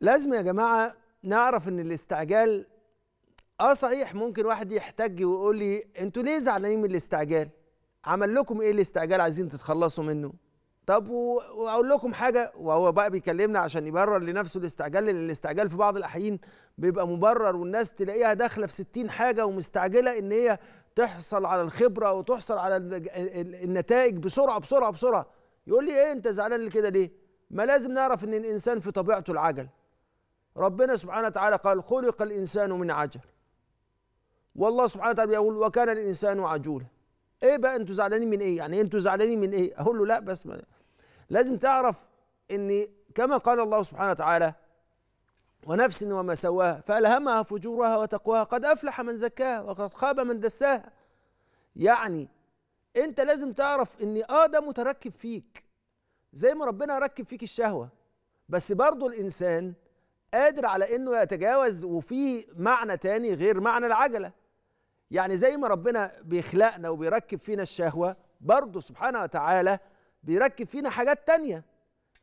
لازم يا جماعه نعرف ان الاستعجال اه صحيح ممكن واحد يحتج ويقول لي انتوا ليه زعلانين من الاستعجال؟ عمل لكم ايه الاستعجال عايزين تتخلصوا منه؟ طب واقول لكم حاجه وهو بقى بيكلمنا عشان يبرر لنفسه الاستعجال لان الاستعجال في بعض الاحيان بيبقى مبرر والناس تلاقيها داخله في 60 حاجه ومستعجله ان هي تحصل على الخبره وتحصل على النتائج بسرعه بسرعه بسرعه يقول لي ايه انت زعلان كده ليه؟ ما لازم نعرف ان الانسان في طبيعته العجل ربنا سبحانه وتعالى قال خلق الإنسان من عجل والله سبحانه وتعالى بيقول وكان الإنسان عجولا إيه بقى أنتوا زعلانين من إيه يعني إيه أنتوا زعلانين من إيه أقول له لا بس ما لازم تعرف أن كما قال الله سبحانه وتعالى ونفس وما سواها فألهمها فجورها وتقواها قد أفلح من زكاها وقد خاب من دساها يعني أنت لازم تعرف أن آه ده متركب فيك زي ما ربنا ركب فيك الشهوة بس برضه الإنسان قادر على انه يتجاوز وفي معنى تاني غير معنى العجله يعني زي ما ربنا بيخلقنا وبيركب فينا الشهوه برضه سبحانه وتعالى بيركب فينا حاجات تانية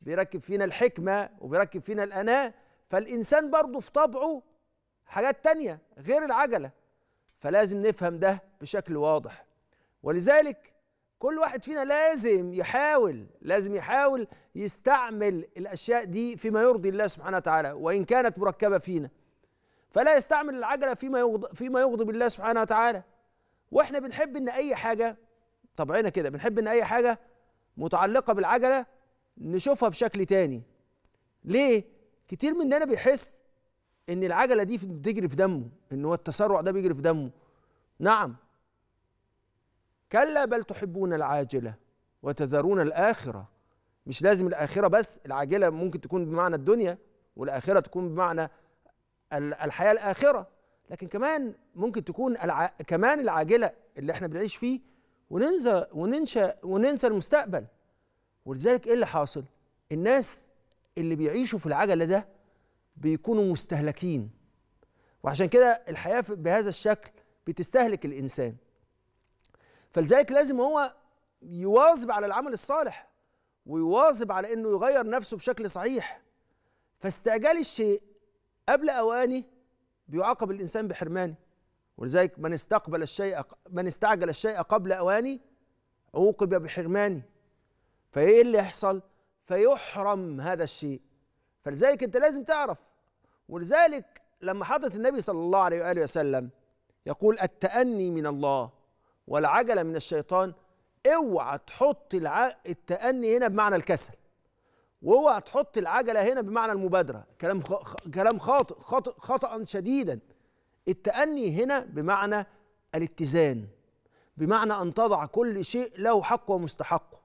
بيركب فينا الحكمة وبيركب فينا الأناة فالإنسان برضه في طبعه حاجات تانية غير العجلة فلازم نفهم ده بشكل واضح ولذلك كل واحد فينا لازم يحاول لازم يحاول يستعمل الأشياء دي فيما يرضي الله سبحانه وتعالى وإن كانت مركبة فينا فلا يستعمل العجلة فيما يغضب, فيما يغضب الله سبحانه وتعالى وإحنا بنحب إن أي حاجة طبعنا كده بنحب إن أي حاجة متعلقة بالعجلة نشوفها بشكل تاني ليه؟ كتير مننا بيحس إن العجلة دي بتجري في دمه إن هو التسرع ده بيجري في دمه نعم كلا بل تحبون العاجله وتذرون الاخره مش لازم الاخره بس العاجله ممكن تكون بمعنى الدنيا والاخره تكون بمعنى الحياه الاخره لكن كمان ممكن تكون الع... كمان العاجله اللي احنا بنعيش فيه وننسى وننشا وننسى المستقبل ولذلك ايه اللي حاصل الناس اللي بيعيشوا في العجله ده بيكونوا مستهلكين وعشان كده الحياه بهذا الشكل بتستهلك الانسان فلذلك لازم هو يواظب على العمل الصالح ويواظب على انه يغير نفسه بشكل صحيح فاستعجال الشيء قبل اوانه بيعاقب الانسان بحرمانه ولذلك من استقبل الشيء من استعجل الشيء قبل اوانه عوقب بحرمانه فايه اللي يحصل فيحرم هذا الشيء فلذلك انت لازم تعرف ولذلك لما حضرة النبي صلى الله عليه واله وسلم يقول التأني من الله والعجله من الشيطان اوعى تحط الع... التأني هنا بمعنى الكسل واوعى تحط العجله هنا بمعنى المبادره كلام خ... كلام خاطئ خاطئ خطأ شديدا التأني هنا بمعنى الاتزان بمعنى ان تضع كل شيء له حق ومستحقه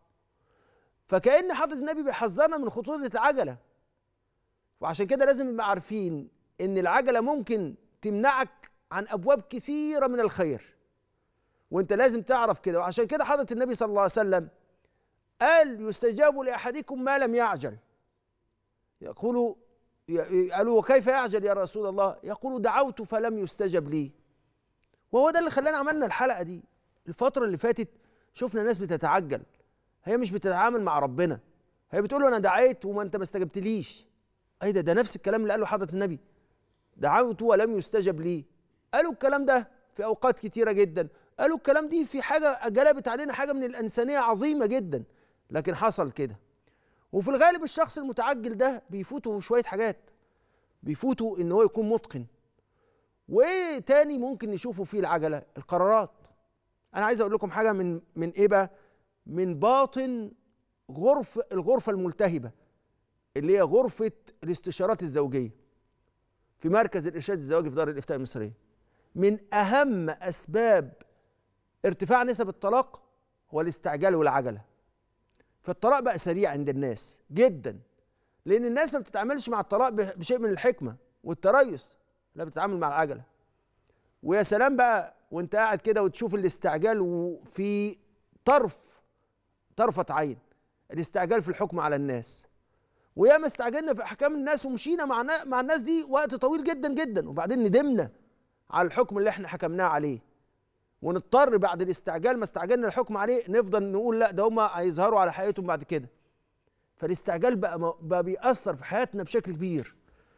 فكأن حضرة النبي بيحذرنا من خطورة العجلة وعشان كده لازم نبقى عارفين ان العجلة ممكن تمنعك عن ابواب كثيرة من الخير وانت لازم تعرف كده وعشان كده حضرة النبي صلى الله عليه وسلم قال يستجاب لأحدكم ما لم يعجل يقول قالوا وكيف يعجل يا رسول الله يقول دعوت فلم يستجب لي وهو ده اللي خلانا عملنا الحلقة دي الفترة اللي فاتت شفنا ناس بتتعجل هي مش بتتعامل مع ربنا هي بتقول له انا دعيت وما انت ما استجبتليش ايه ده ده نفس الكلام اللي قاله حضرة النبي دعوت ولم يستجب لي قالوا الكلام ده في اوقات كتيرة جدا قالوا الكلام دي في حاجه جلبت علينا حاجه من الانسانيه عظيمه جدا لكن حصل كده وفي الغالب الشخص المتعجل ده بيفوته شويه حاجات بيفوته ان هو يكون متقن وايه تاني ممكن نشوفه فيه العجله القرارات انا عايز اقول لكم حاجه من من ايه بقى من باطن غرف الغرفه الملتهبه اللي هي غرفه الاستشارات الزوجيه في مركز الارشاد الزواجي في دار الافتاء المصريه من اهم اسباب ارتفاع نسب الطلاق هو الاستعجال والعجله فالطلاق بقى سريع عند الناس جدا لان الناس ما بتتعاملش مع الطلاق بشيء من الحكمه والتريث لا بتتعامل مع العجله ويا سلام بقى وانت قاعد كده وتشوف الاستعجال في طرف طرفه عين الاستعجال في الحكم على الناس وياما استعجلنا في احكام الناس ومشينا مع مع الناس دي وقت طويل جدا جدا وبعدين ندمنا على الحكم اللي احنا حكمناه عليه ونضطر بعد الاستعجال ما استعجلنا الحكم عليه نفضل نقول لا ده هم هيظهروا على حقيقتهم بعد كده فالاستعجال بقى, بقى بيأثر في حياتنا بشكل كبير